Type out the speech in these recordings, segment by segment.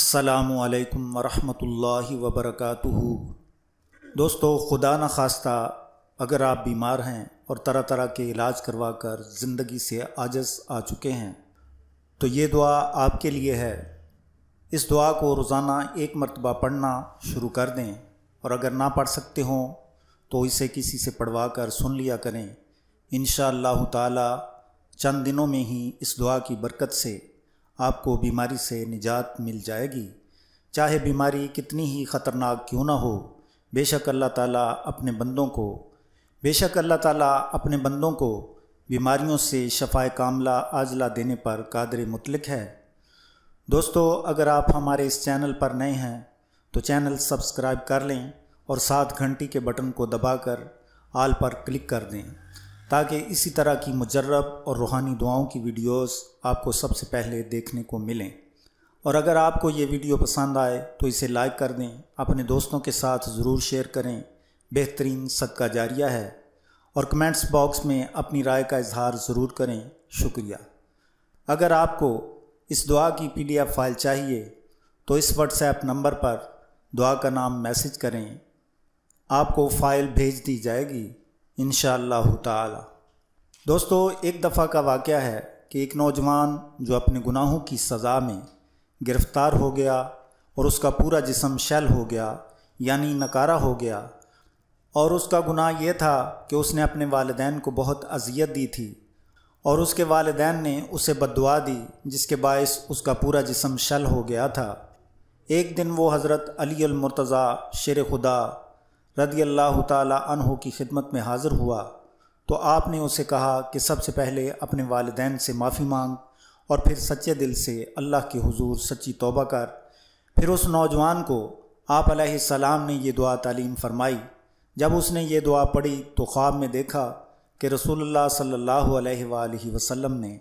السلام علیکم ورحمۃ اللہ وبرکاتہ دوستو خدا نخواستہ اگر آپ بیمار ہیں اور طرح طرح کے علاج کروا کر زندگی سے عاجز آ چکے ہیں تو یہ دعا آپ کے لیے ہے اس دعا کو روزانہ ایک مرتبہ پڑھنا شروع کر دیں اور اگر نہ پڑھ سکتے ہوں تو اسے کسی سے پڑھوا کر سن لیا کریں انشاء شاء اللہ تعالی چند دنوں میں ہی اس دعا کی برکت سے آپ کو بیماری سے نجات مل جائے گی چاہے بیماری کتنی ہی خطرناک کیوں نہ ہو بے شک اللہ تعالیٰ اپنے بندوں کو بے شک اللہ تعالیٰ اپنے بندوں کو بیماریوں سے شفاء کاملہ عاجلہ دینے پر قادر مطلق ہے دوستو اگر آپ ہمارے اس چینل پر نئے ہیں تو چینل سبسکرائب کر لیں اور سات گھنٹی کے بٹن کو دبا کر آل پر کلک کر دیں تاکہ اسی طرح کی مجرب اور روحانی دعاؤں کی ویڈیوز آپ کو سب سے پہلے دیکھنے کو ملیں اور اگر آپ کو یہ ویڈیو پسند آئے تو اسے لائک کر دیں اپنے دوستوں کے ساتھ ضرور شیئر کریں بہترین صدقہ جاریہ ہے اور کمنٹس باکس میں اپنی رائے کا اظہار ضرور کریں شکریہ اگر آپ کو اس دعا کی پی ڈی ایف فائل چاہیے تو اس واٹس ایپ نمبر پر دعا کا نام میسج کریں آپ کو فائل بھیج دی جائے گی انشاء اللہ تعالی دوستو ایک دفعہ کا واقعہ ہے کہ ایک نوجوان جو اپنے گناہوں کی سزا میں گرفتار ہو گیا اور اس کا پورا جسم شل ہو گیا یعنی نکارا ہو گیا اور اس کا گناہ یہ تھا کہ اس نے اپنے والدین کو بہت اذیت دی تھی اور اس کے والدین نے اسے بدعا دی جس کے باعث اس کا پورا جسم شل ہو گیا تھا ایک دن وہ حضرت علی المرتضی شیر خدا رضی اللہ تعالیٰ عنہ کی خدمت میں حاضر ہوا تو آپ نے اسے کہا کہ سب سے پہلے اپنے والدین سے معافی مانگ اور پھر سچے دل سے اللہ کے حضور سچی توبہ کر پھر اس نوجوان کو آپ علیہ السلام نے یہ دعا تعلیم فرمائی جب اس نے یہ دعا پڑھی تو خواب میں دیکھا کہ رسول اللہ صلی اللہ علیہ وآلہ وسلم نے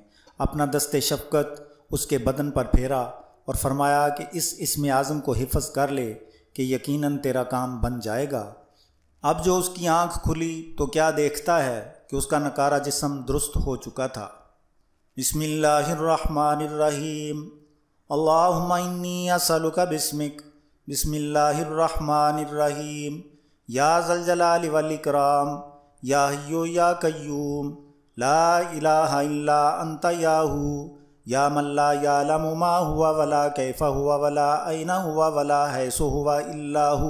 اپنا دست شفقت اس کے بدن پر پھیرا اور فرمایا کہ اس اسم اعظم کو حفظ کر لے کہ یقیناً تیرا کام بن جائے گا اب جو اس کی آنکھ کھلی تو کیا دیکھتا ہے کہ اس کا نکارہ جسم درست ہو چکا تھا بسم اللہ الرحمن الرحیم اللہم انی اسلک بسمک بسم اللہ الرحمن الرحیم یا زلجلال والاکرام یا حیو یا قیوم لا الہ الا انت یاہو یا من لا یعلم ما ہوا ولا کیف ہوا ولا این ہوا ولا حیث ہوا اللہ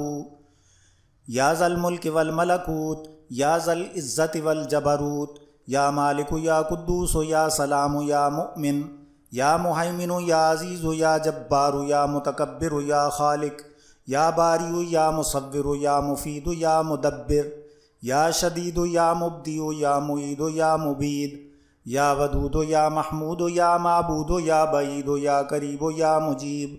یا ذل ملک یا ملکوت یا والجبروت یا مالک یا قدوس یا سلام یا مؤمن یا محیمن یا عزیز یا جبار یا متکبر یا خالق یا باری یا مصور یا مفید یا مدبر یا شدید یا مبدی یا معید یا مبید یا ودود یا محمود یا معبود یا بعید یا قریب یا مجیب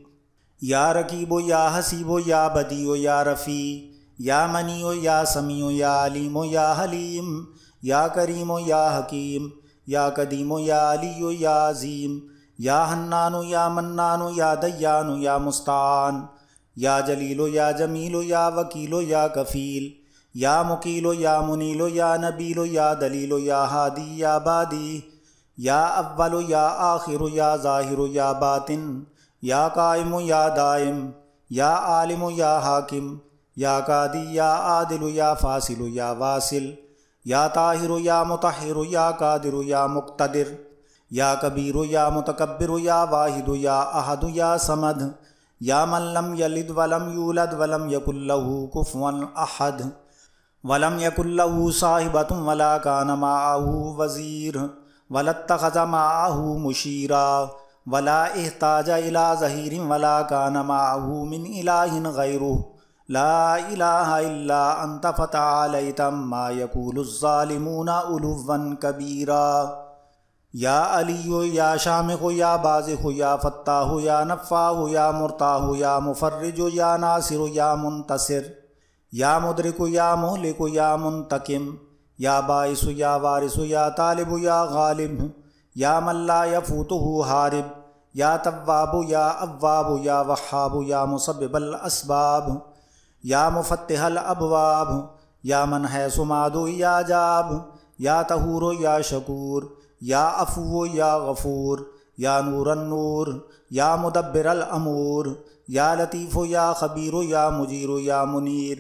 یا رقیب یا حسیب یا بدی یا رفیع یا منی و یا سمیع و یا علیم و یا حلیم یا کریم و یا حکیم یا قدیم و یا علی و یا عظیم یا حنان و یا منان و یا دیان و یا مستعان یا جلیل و یا جمیل و و یا یا وکیل کفیل یا و یا منیل و یا نبیل و یا دلیل و یا ہادی یا بادی یا اول و یا آخر و یا ظاہر و یا باطن یا قائم و یا دائم یا عالم و یا حاکم یا قادی یا عادل یا فاصل یا واصل یا طاہر یا متحر یا قادر یا مقتدر یا کبیر یا متکبر یا واحد یا احد یا سمد یا ملم یلد ولم یولد ولم لکلو له کفوا احد ولم له صاحبتم ولا کان آہو وزیر ولت خزم آہو مشیر ولا احتاج الی ظہیر ولا ولا قانما من الہ غیره لا الہ الا انت ما یکول الظالمون لمپالملن کبیرا یا علی یا شامخ یا بازخ یا فتاہ یا نفاہ یا مرتاہ ہو یا مفرج یا ناصر یا منتصر یا مدرک یا مولکو یا منتقم یا باعث یا وارث یا طالب یا غالب یا ملح یفوتہ حارب یا طواب یا اواب یا وحاب یا مصبب الاسباب یا مفتح الابواب یا من ہے سمادو یا جاب یا تہور یا شکور یا افو یا غفور یا نور النور یا مدبر الامور یا لطیف و یا خبیر و یا مجیر یا منیر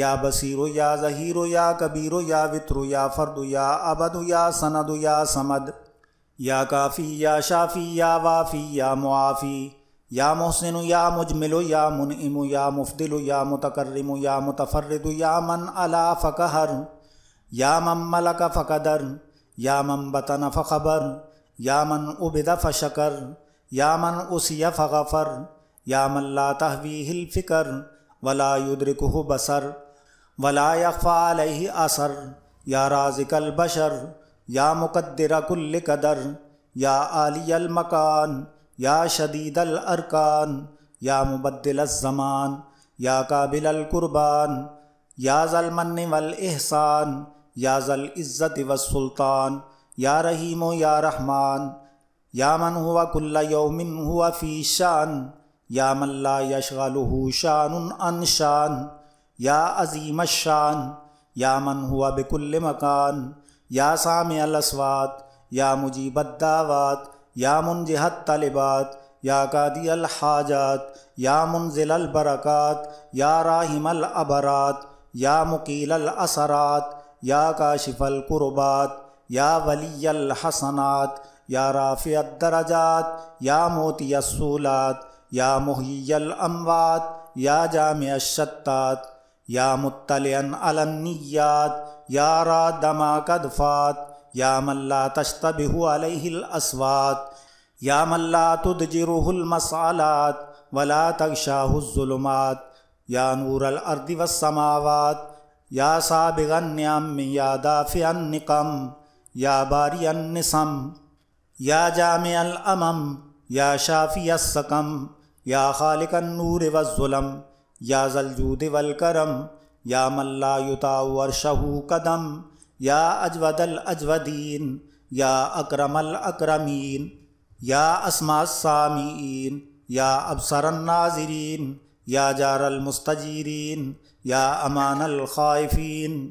یا بصیر و یا ظہیر و یا کبیر یا وطر یا فرد یا ابدو یا سند یا سمد یا کافی یا شافی یا وافی یا معافی یا محسن یا مجملو یا منعم یا مفدل یا متکرم یا متفرد یا من علا فقہر یا من ملک فقدر یا من بطن فخبر یا من عبد فشکر یا من اسی فغفر یا من لا تحوی الفکر ولا یدرکہ بسر ولا یخفا علیہ اثر یا رازق البشر یا مقدر کل قدر یا علی المکان یا شدید الارکان یا مبدل الزمان یا قابل القربان یا ضلمن والاحسان یا ذل عزت والسلطان یا رحیم و یا رحمان یا من ہوا کل یوم ہوا فی شان یا من لا یشغلہ شان ان شان یا عظیم الشان یا من ہوا بکل مکان یا سامع الاسوات یا مجیب الدعوات یا منجہت طالبات یا قادی الحاجات یا منزل البرکات یا راہم العبرات یا مقیل الاثرات یا کاشف القربات یا ولی الحسنات یا رافع الدرجات یا موتی السولات یا محی الاموات یا جامع الشتات یا مطلع النیات یا را دما قدفات یا ملا تشت علیہ الاسوات یا ملا المسالات ولا تغشاہ الظلمات یا نور الارض والسماوات یا سابغ النعم یا دافع النقم یا باری النسم یا جامع الامم یا شافی السقم یا خالق النور والظلم یا ذلجود والکرم یا ملا یوتا قدم یا اجود الاجودین یا اکرم الاکرمین یا اسما السامین یا ابصر الناظرین یا جار المستجیرین یا امان الخائفین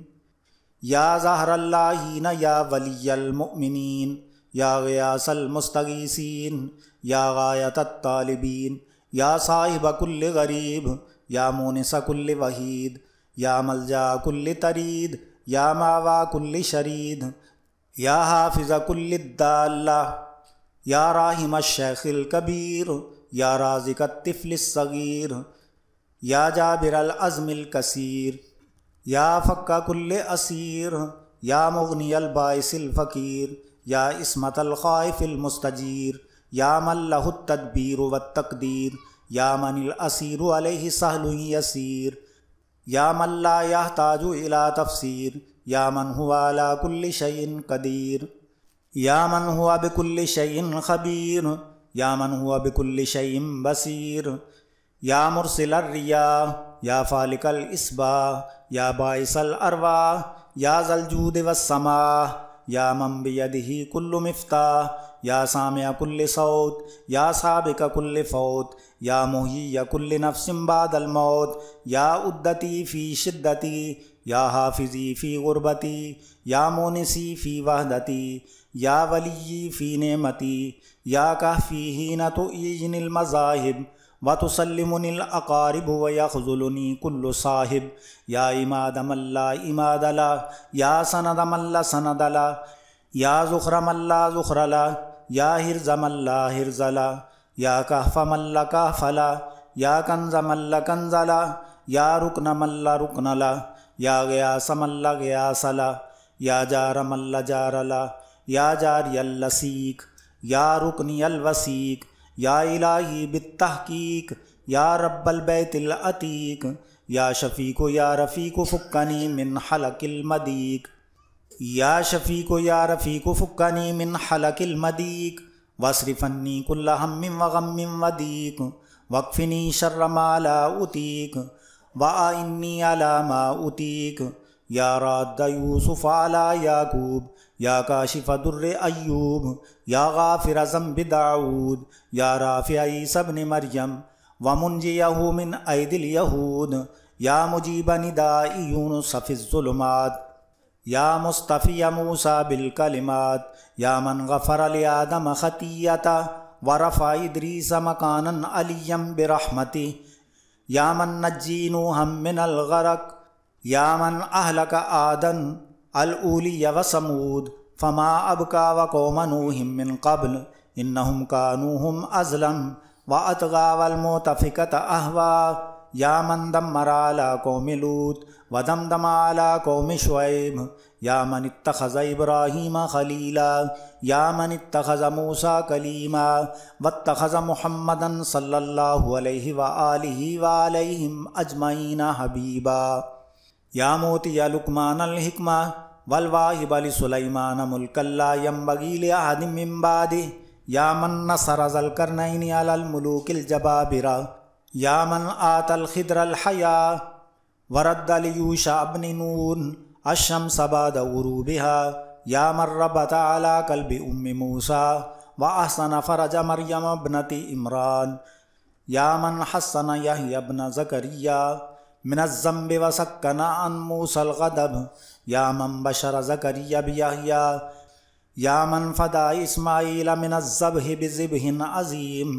یا زہر اللہین یا ولی المؤمنین یا غیاس المستغیسین یا غایت الطالبین یا صاحب کل غریب یا مونس کل وحید یا ملجا کل ترید یا ماوا کل شرید یا حافظ کل الدالہ یا راہم الشیخ القبیر یا رازق الطفل الصغیر یا جابر العزم القصیر یا فقہ کل اسیر یا مغنی الباعث الفقیر یا عصمت المستجیر یا من الحتبیر التدبیر والتقدیر یا من الاسیر علیہ سہل یسیر يا من لا يحتاج إلى تفسير يا من هو على كل شيء قدير يا من هو بكل شيء خبير يا من هو بكل شيء بصير يا مرسل الرياح يا فالق الإصباح يا باعث الأرواح يا ذا الجود والسماح يا من بيده كل مفتاح يا سامع كل صوت يا سابق كل فوت یا موہی یا بعد الموت یا ادتی فی شدتی یا حافظی فی غربتی یا مونسی فی وحدتی یا ولی فی نعمتی یا کہفی فی ن تو عیج المذاہب المزاحب و توسلیمنی عقاری بو و اماد ملا اماد صاحب یا سند ملا سند لا یا سن ملا اللہ لا یا ذخر ملا ذخرلا یا ہرزم اللہ ذلا یا کہف اللہ فلا یا کنز مل کنزلا یا رکن مل كقن ملا یا گیا سمل گیا سلا یا جار مل جارلا یا جار لسیخ یا رکنی الوثیق یا الہی بالتحقیق یا رب البیت العتیق یا شفیق و یا رفیق و من حلق المدیق یا شفیق و یا رفیق و من حلق المدیک وصریفنی کُ اللہ وقفنی شرمالا اطیک وی علا یا راد یوسف علا یعقوب یا کاشف در ایوب یا غا فرضم یا رافع عیسی ابن مریم و منجیہ من عید الیہود یا مجیب یونس فی الظلمات یا مصطفی موسا بالکلمات یا من غفر یا خطیتا ورفع ورفا مکانا علیم برحمتی علیم برحمتی نجی نوحم من الغرق یا من اہلک الاولی و وسمود فما ابکا و قوم منوہ من قبل انہم کانوہم ازلم و اطغا ولمفقت احواق یا من دمر علی قوم لوت و دمدم علی قوم شعیب یا من اتخذ ابراہیم خلیلا یا من اتخذ موسیٰ کلیما واتخذ محمدا صلی اللہ علیہ وآلہ وآلہم اجمعین حبیبا یا موتی یا لکمان الحکمہ والواہب لسلیمان ملک لا ينبغي لأحد من بعده یا من نصر ذلکرنین علی الملوک الجبابرہ یا من آت الخدر الحیا ورد علیوشا ابنی نون اشم سباد دوروب یا مرربتا علا موسا و احسن فرج مریم ابنت عمران یا من حسن ابن یاحن و منزم عن نوسل الغدب یا من بشر زکریہ یاحیہ یا من فدا اسماعیل من منزب ہیب عظیم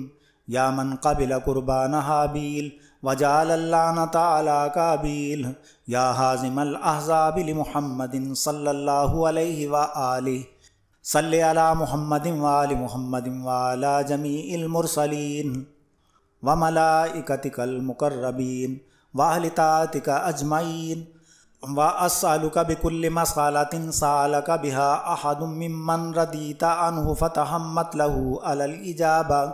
یا من قبل قربان حابیل وجال اللہ تعالیٰ کابیل یا حاضم الحضاب محمد صلی اللہ علیہ و علی صلی علی محمد وال محمد والا جمی المرسلین و ملا المقربین واہل تعطق اجمعین و اسلک بکل مسالت سالک بحا احدم ممن ردیتا انہ فتح مت لہو الجابہ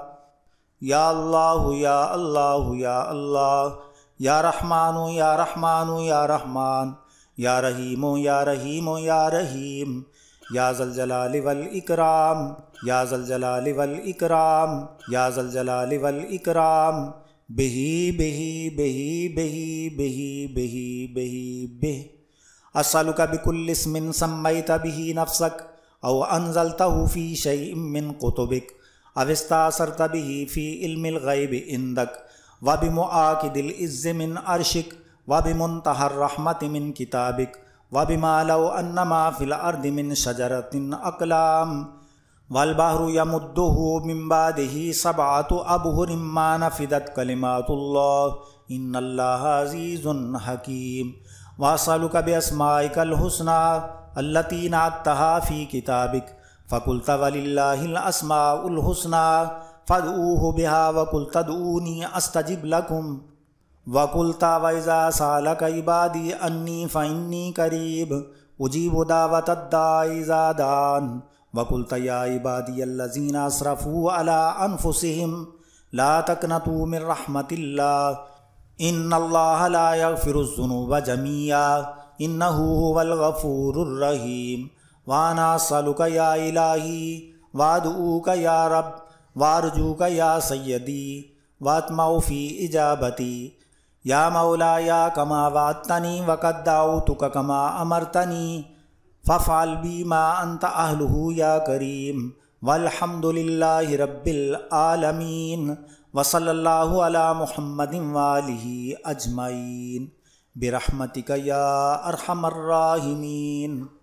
يا الله يا الله يا الله يا رحمن يا رحمن يا رحمن يا رحيم يا رحيم يا رحيم يا ذا الجلال والإكرام يا ذا الجلال والإكرام يا ذا الجلال والإكرام به به به به به به به به أسألك بكل اسم سميت به نفسك أو أنزلته في شيء من كتبك اوستا سر طبی فی علم الغیب اندک وب مآ دل عز من ارشق وب منتحر رحمت من کتابک وب بما لو ان مافل من شجرت اقلام ولبہ رو یم الدُمباد ہی صبات ابھ نمان فدت کلیمات اللہ ان اللہ عزیزن حکیم وسل کبیس مائیکل حسن اللہ تحافی کتابک فکل ولی اللہ اسما حسن فد اوہ اُحا وکل تد اونی استجب لکم وکلتا ویزا سالک عبادی انی فنی قریب اجیب اُجیب ادا واد وکل طیا ابادی اللہ علا ان سیم لات من رحمت اللہ ان اللہ لا یغفر فرو جمیا هو الغفور الرحیم وانا سلوک یا الہی واد کا یا رب وارجو کا یا سیدی وات فی اجابتی یا مولا یا کما واتنی وقداؤ تو کما امر تنی ففال بیما انتہو یا کریم والحمد للہ رب العالمین و اللہ علی محمد اجمعین برحمتک یا ارحم الراحمین